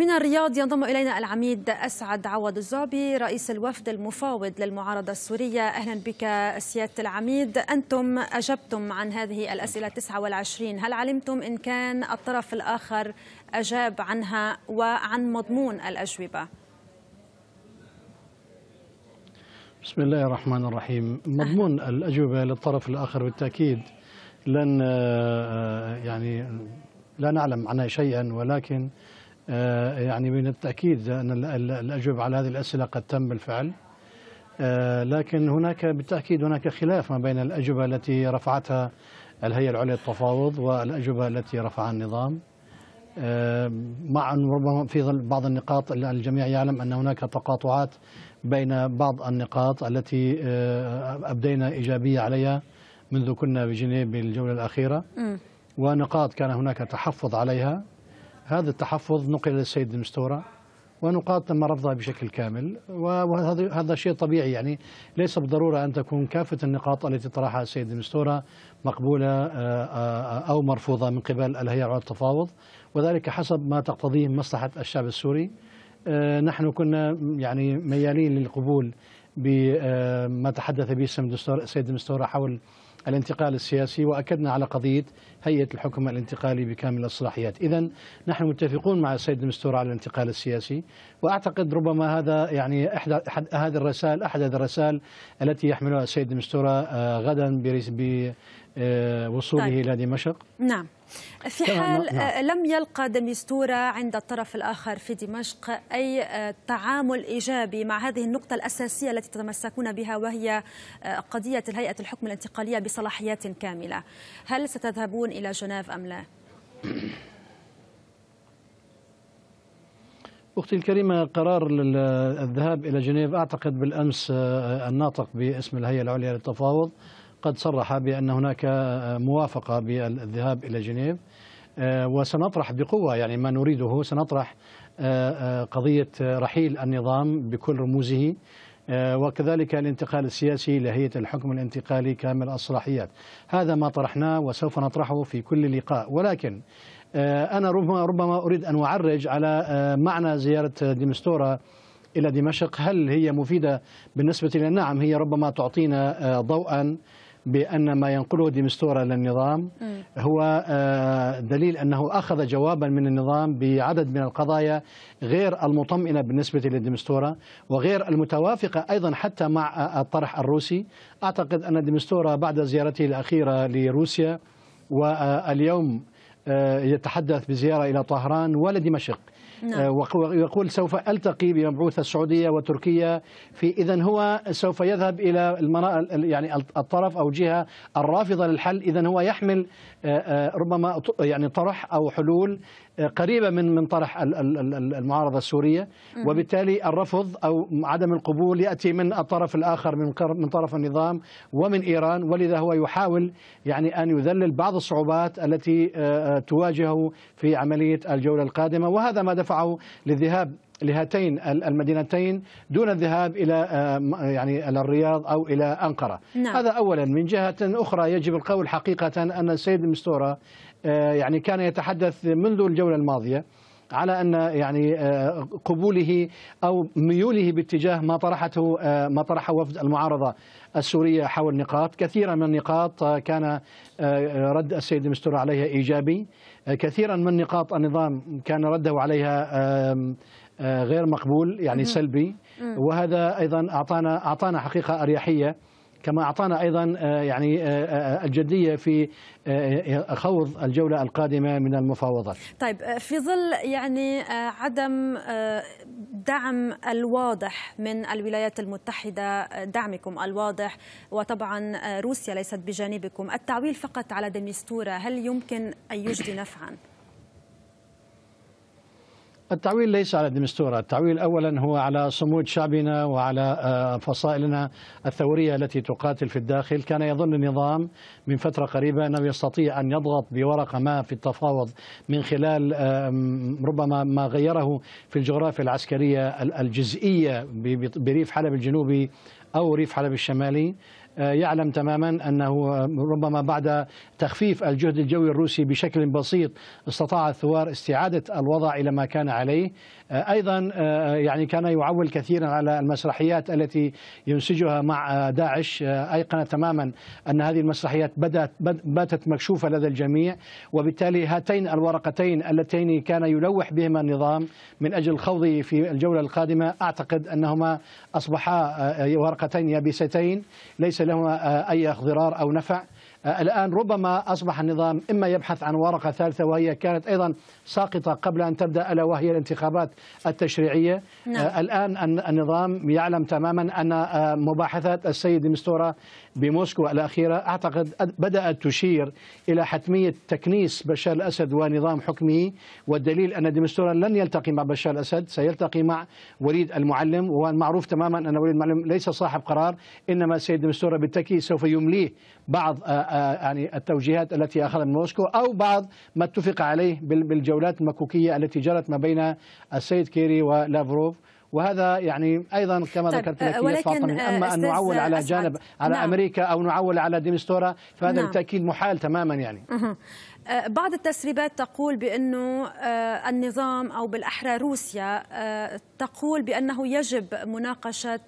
من الرياض ينضم إلينا العميد أسعد عوض الزعبي رئيس الوفد المفاوض للمعارضة السورية أهلا بك سيادة العميد أنتم أجبتم عن هذه الأسئلة 29 هل علمتم إن كان الطرف الآخر أجاب عنها وعن مضمون الأجوبة؟ بسم الله الرحمن الرحيم مضمون الأجوبة للطرف الآخر بالتأكيد لن آه، يعني لا نعلم عنها شيئا ولكن آه، يعني من التأكيد أن الأجوبة على هذه الأسئلة قد تم بالفعل آه، لكن هناك بالتأكيد هناك خلاف ما بين الأجوبة التي رفعتها الهيئة العليا للتفاوض والأجوبة التي رفعها النظام آه، مع أن ربما في بعض النقاط الجميع يعلم أن هناك تقاطعات بين بعض النقاط التي أبدينا إيجابية عليها منذ كنا بجنيف بالجولة الأخيرة ونقاط كان هناك تحفظ عليها هذا التحفظ نقل للسيد المستورة ونقاط تم رفضها بشكل كامل وهذا هذا شيء طبيعي يعني ليس بالضرورة أن تكون كافة النقاط التي طرحها السيد المستورة مقبولة آه، آه، أو مرفوضة من قبل الهيئة على التفاوض وذلك حسب ما تقتضيه مصلحة الشعب السوري آه، نحن كنا يعني ميالين للقبول بما تحدث به السيد المستورة حول الانتقال السياسي وأكدنا على قضية هيئة الحكم الانتقالي بكامل الصلاحيات إذا نحن متفقون مع السيد المستور على الانتقال السياسي وأعتقد ربما هذا يعني أحد, أحد هذه الرسائل أحد الرسائل التي يحملها السيد المستور آه، غدا برئيس آه، وصوله طيب. إلى دمشق نعم في حال نعم. آه، لم يلقى دميستورة عند الطرف الآخر في دمشق أي آه، تعامل إيجابي مع هذه النقطة الأساسية التي تتمسكون بها وهي قضية الهيئة الحكم الانتقالية بصلاحيات كاملة هل ستذهبون إلى جنيف أم لا؟ أختي الكريمة قرار الذهاب إلى جنيف أعتقد بالأمس الناطق باسم الهيئة العليا للتفاوض قد صرح بأن هناك موافقة بالذهاب إلى جنيف آه، وسنطرح بقوة يعني ما نريده سنطرح آه، آه، قضية رحيل النظام بكل رموزه وكذلك الانتقال السياسي لهيئة الحكم الانتقالي كامل الصلاحيات هذا ما طرحناه وسوف نطرحه في كل لقاء ولكن أنا ربما, ربما أريد أن أعرج على معنى زيارة ديمستورا إلى دمشق هل هي مفيدة بالنسبة لنا نعم هي ربما تعطينا ضوءا بأن ما ينقله ديمستورا للنظام هو آه، دليل أنه أخذ جوابا من النظام بعدد من القضايا غير المطمئنة بالنسبة لديمستورا وغير المتوافقة أيضا حتى مع آه، الطرح الروسي أعتقد أن ديمستورا بعد زيارته الأخيرة لروسيا واليوم آه، يتحدث بزيارة إلى طهران ولدمشق نعم. آه، ويقول سوف ألتقي بمبعوث السعودية وتركيا في إذا هو سوف يذهب إلى يعني الطرف أو جهة الرافضة للحل إذا هو يحمل آه، آه، ربما يعني طرح أو حلول قريبة من من طرح المعارضة السورية وبالتالي الرفض أو عدم القبول يأتي من الطرف الآخر من من طرف النظام ومن إيران ولذا هو يحاول يعني أن يذلل بعض الصعوبات التي آه، آه، تواجهه في عملية الجولة القادمة وهذا ما دفعه للذهاب لهاتين المدينتين دون الذهاب الى آه، آه، يعني الى الرياض او الى انقره نعم. هذا اولا من جهه اخرى يجب القول حقيقه ان السيد مستورا آه، يعني كان يتحدث منذ الجوله الماضيه على ان يعني قبوله او ميوله باتجاه ما طرحته ما طرحه وفد المعارضه السوريه حول نقاط كثيرا من النقاط كان رد السيد المستور عليها ايجابي كثيرا من نقاط النظام كان رده عليها آه، غير مقبول يعني سلبي وهذا ايضا اعطانا اعطانا حقيقه اريحيه كما اعطانا ايضا آه، يعني آه، الجديه في خوض الجوله القادمه من المفاوضات. طيب في ظل يعني عدم دعم الواضح من الولايات المتحده، دعمكم الواضح وطبعا روسيا ليست بجانبكم، التعويل فقط على دميستوره هل يمكن ان يجدي نفعا؟ التعويل ليس على الدمستورة التعويل أولا هو على صمود شعبنا وعلى آه، فصائلنا الثورية التي تقاتل في الداخل كان يظن النظام من فترة قريبة أنه يستطيع أن يضغط بورقة ما في التفاوض من خلال آه، ربما ما غيره في الجغرافيا العسكرية الجزئية بريف حلب الجنوبي أو ريف حلب الشمالي آه، يعلم تماما أنه آه، ربما بعد تخفيف الجهد الجوي الروسي بشكل بسيط استطاع الثوار استعادة الوضع إلى ما كان عليه آه، أيضا آه، يعني كان يعول كثيرا على المسرحيات التي ينسجها مع آه، داعش أيقن تماما أن هذه المسرحيات بدأت باتت مكشوفة لدى الجميع وبالتالي هاتين الورقتين اللتين كان يلوح بهما النظام من أجل خوضه في الجولة القادمة أعتقد أنهما أصبحا ورقتين يابستين ليس لهما أي ضرار أو نفع آه، الآن ربما أصبح النظام إما يبحث عن ورقة ثالثة وهي كانت أيضا ساقطة قبل أن تبدأ ألا وهي الانتخابات التشريعية نعم. آه، الآن النظام يعلم تماما أن آه، مباحثات السيد المستورة بموسكو الأخيرة أعتقد بدأت تشير إلى حتمية تكنيس بشار الأسد ونظام حكمه والدليل أن ديمستورا لن يلتقي مع بشار الأسد سيلتقي مع وليد المعلم والمعروف تماما أن وليد المعلم ليس صاحب قرار إنما السيد ديمستورا بالتأكيد سوف يمليه بعض آه، يعني التوجيهات التي أخذها من موسكو أو بعض ما اتفق عليه بالجولات المكوكية التي جرت ما بين السيد كيري ولافروف وهذا يعني ايضا كما طيب، ذكرت لك ولكن آه، اما ان نعول على جانب على نعم. امريكا او نعول على ديمستورا فهذا نعم. بالتاكيد محال تماما يعني آه، بعض التسريبات تقول بانه آه، النظام او بالاحرى روسيا تقول بانه يجب مناقشه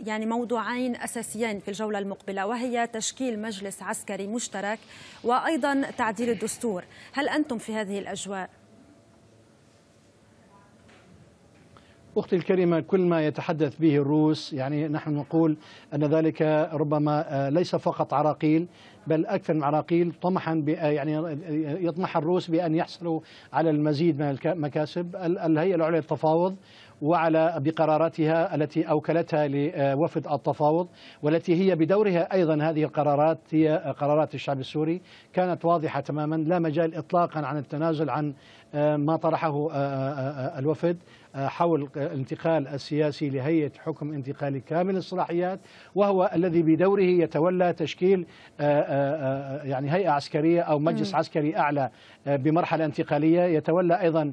يعني موضوعين اساسيين في الجوله المقبله وهي تشكيل مجلس عسكري مشترك وايضا تعديل الدستور، هل انتم في هذه الاجواء؟ أختي الكريمة كل ما يتحدث به الروس يعني نحن نقول أن ذلك ربما آه، ليس فقط عراقيل بل أكثر من عراقيل طمحا آه، يعني آه، يطمح الروس بأن يحصلوا على المزيد من المكاسب الهيئة العليا للتفاوض وعلى بقراراتها التي أوكلتها لوفد التفاوض والتي هي بدورها أيضا هذه القرارات هي قرارات الشعب السوري كانت واضحة تماما لا مجال إطلاقا عن التنازل عن ما طرحه الوفد آه، حول الانتقال السياسي لهيئة حكم انتقالي كامل الصلاحيات وهو الذي بدوره يتولى تشكيل آه، آه، يعني هيئة عسكرية أو مجلس عسكري أعلى بمرحلة انتقالية يتولى أيضا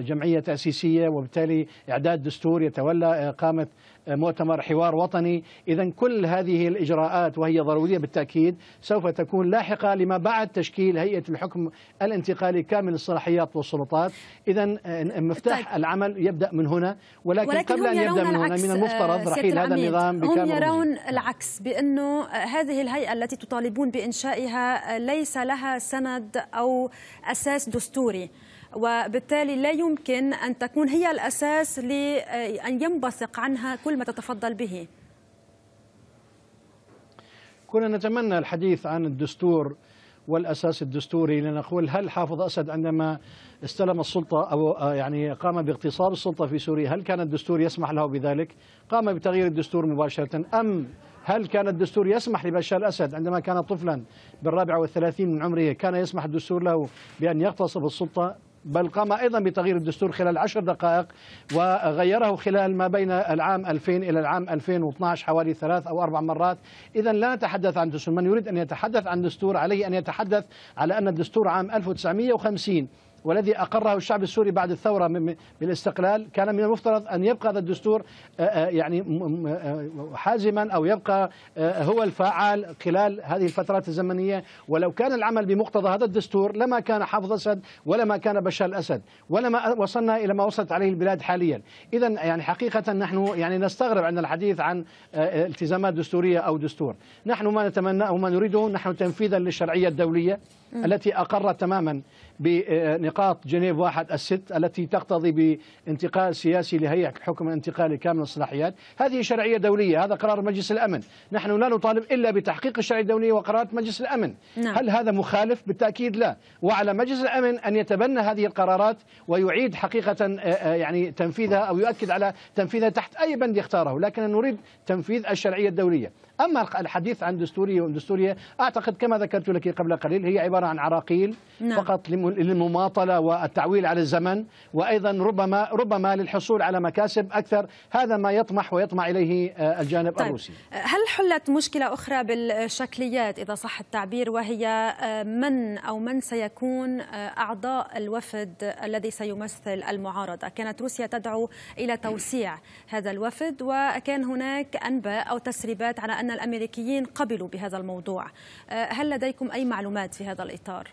جمعية تأسيسية وبالتالي إعداد دستور يتولى إقامة مؤتمر حوار وطني إذا كل هذه الإجراءات وهي ضرورية بالتأكيد سوف تكون لاحقة لما بعد تشكيل هيئة الحكم الانتقالي كامل الصلاحيات والسلطات إذا مفتاح صحيح طيب. العمل يبدا من هنا ولكن, ولكن قبل ان يبدا من هنا من المفترض آه، رحيل هذا النظام هم يرون رجل. نعم. العكس بانه هذه الهيئه التي تطالبون بانشائها ليس لها سند او اساس دستوري وبالتالي لا يمكن ان تكون هي الاساس لان ينبثق عنها كل ما تتفضل به كنا نتمنى الحديث عن الدستور والاساس الدستوري لنقول هل حافظ اسد عندما استلم السلطة أو آه، يعني قام باغتصاب السلطة في سوريا هل كان الدستور يسمح له بذلك قام بتغيير الدستور مباشرة أم هل كان الدستور يسمح لبشار الأسد عندما كان طفلا بالرابعة والثلاثين من عمره كان يسمح الدستور له بأن يغتصب السلطة بل قام أيضا بتغيير الدستور خلال عشر دقائق وغيره خلال ما بين العام 2000 إلى العام 2012 حوالي ثلاث أو أربع مرات إذا لا نتحدث عن دستور من يريد أن يتحدث عن دستور عليه أن يتحدث على أن الدستور عام 1950 والذي أقره الشعب السوري بعد الثورة بالاستقلال كان من المفترض أن يبقى هذا الدستور آه، آه، يعني آه، حازما أو يبقى هو الفعال خلال هذه الفترات الزمنية ولو كان العمل بمقتضى هذا الدستور لما كان حافظ أسد ولما كان بشار الأسد ولما وصلنا إلى ما وصلت عليه البلاد حاليا إذا يعني حقيقة نحن يعني نستغرب عند الحديث عن التزامات دستورية أو دستور نحن ما نتمناه وما نريده نحن تنفيذا للشرعية الدولية التي أقرت تماما بنقاط جنيف واحد الست التي تقتضي بانتقال سياسي لهيئة حكم الانتقالي كامل الصلاحيات هذه شرعية دولية هذا قرار مجلس الأمن نحن لا نطالب إلا بتحقيق الشرعية الدولية وقرارات مجلس الأمن نعم. هل هذا مخالف بالتأكيد لا وعلى مجلس الأمن أن يتبنى هذه القرارات ويعيد حقيقة آه، آه، يعني تنفيذها أو يؤكد على تنفيذها تحت أي بند يختاره لكن نريد تنفيذ الشرعية الدولية أما الحديث عن دستورية ودستورية أعتقد كما ذكرت لك قبل قليل هي عبارة عن عراقيل نعم. فقط للمماطلة والتعويل على الزمن وأيضا ربما ربما للحصول على مكاسب أكثر هذا ما يطمح ويطمع إليه آه، الجانب طيب. الروسي آه، هل حلت مشكلة أخرى بالشكليات إذا صح التعبير وهي آه، من أو من سيكون أعضاء الوفد الذي سيمثل المعارضة كانت روسيا تدعو إلى توسيع هذا الوفد وكان هناك أنباء أو تسريبات على أن أن الأمريكيين قبلوا بهذا الموضوع آه، هل لديكم أي معلومات في هذا الإطار؟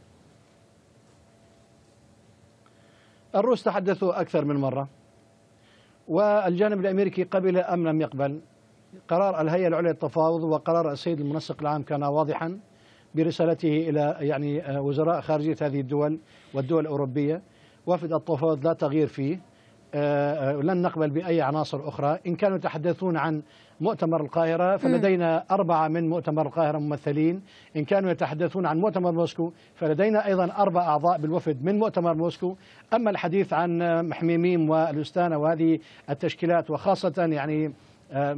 الروس تحدثوا أكثر من مرة والجانب الأمريكي قبل أم لم يقبل قرار الهيئة العليا للتفاوض وقرار السيد المنسق العام كان واضحا برسالته إلى يعني آه، وزراء خارجية هذه الدول والدول الأوروبية وفد التفاوض لا تغيير فيه آه، آه، لن نقبل بأي عناصر أخرى إن كانوا يتحدثون عن مؤتمر القاهرة فلدينا أربعة من مؤتمر القاهرة ممثلين إن كانوا يتحدثون عن مؤتمر موسكو فلدينا أيضا أربع أعضاء بالوفد من مؤتمر موسكو أما الحديث عن محميميم والأستانة وهذه التشكيلات وخاصة يعني آه،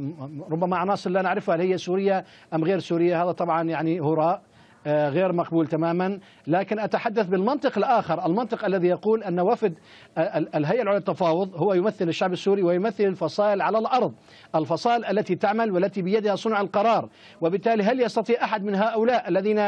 ربما عناصر لا نعرفها هل هي سوريا أم غير سوريا هذا طبعا يعني هراء آه، غير مقبول تماما لكن أتحدث بالمنطق الآخر المنطق الذي يقول أن وفد آه، الهيئة العليا للتفاوض هو يمثل الشعب السوري ويمثل الفصائل على الأرض الفصائل التي تعمل والتي بيدها صنع القرار وبالتالي هل يستطيع أحد من هؤلاء الذين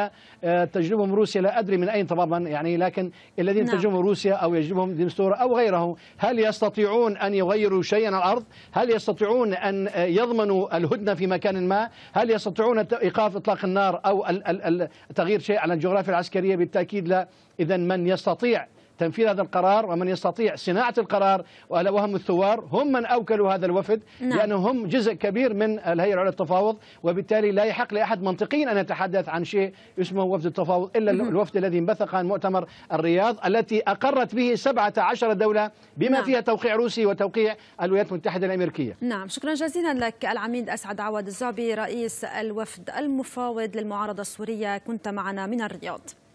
آه، تجلبهم روسيا لا أدري من أين طبعا يعني لكن الذين نعم. تجلبهم روسيا أو يجلبهم دمستورة أو غيره هل يستطيعون أن يغيروا شيئا على الأرض هل يستطيعون أن يضمنوا الهدنة في مكان ما هل يستطيعون إيقاف إطلاق النار أو ال ال تغيير شيء على الجغرافيا العسكرية بالتأكيد لا إذا من يستطيع تنفيذ هذا القرار ومن يستطيع صناعة القرار وهم الثوار هم من أوكلوا هذا الوفد نعم. لأنهم جزء كبير من الهيئة العليا للتفاوض وبالتالي لا يحق لأحد منطقيا أن يتحدث عن شيء اسمه وفد التفاوض إلا الوفد الذي انبثق عن مؤتمر الرياض التي أقرت به 17 دولة بما نعم. فيها توقيع روسي وتوقيع الولايات المتحدة الأمريكية نعم شكرا جزيلا لك العميد أسعد عواد الزعبي رئيس الوفد المفاوض للمعارضة السورية كنت معنا من الرياض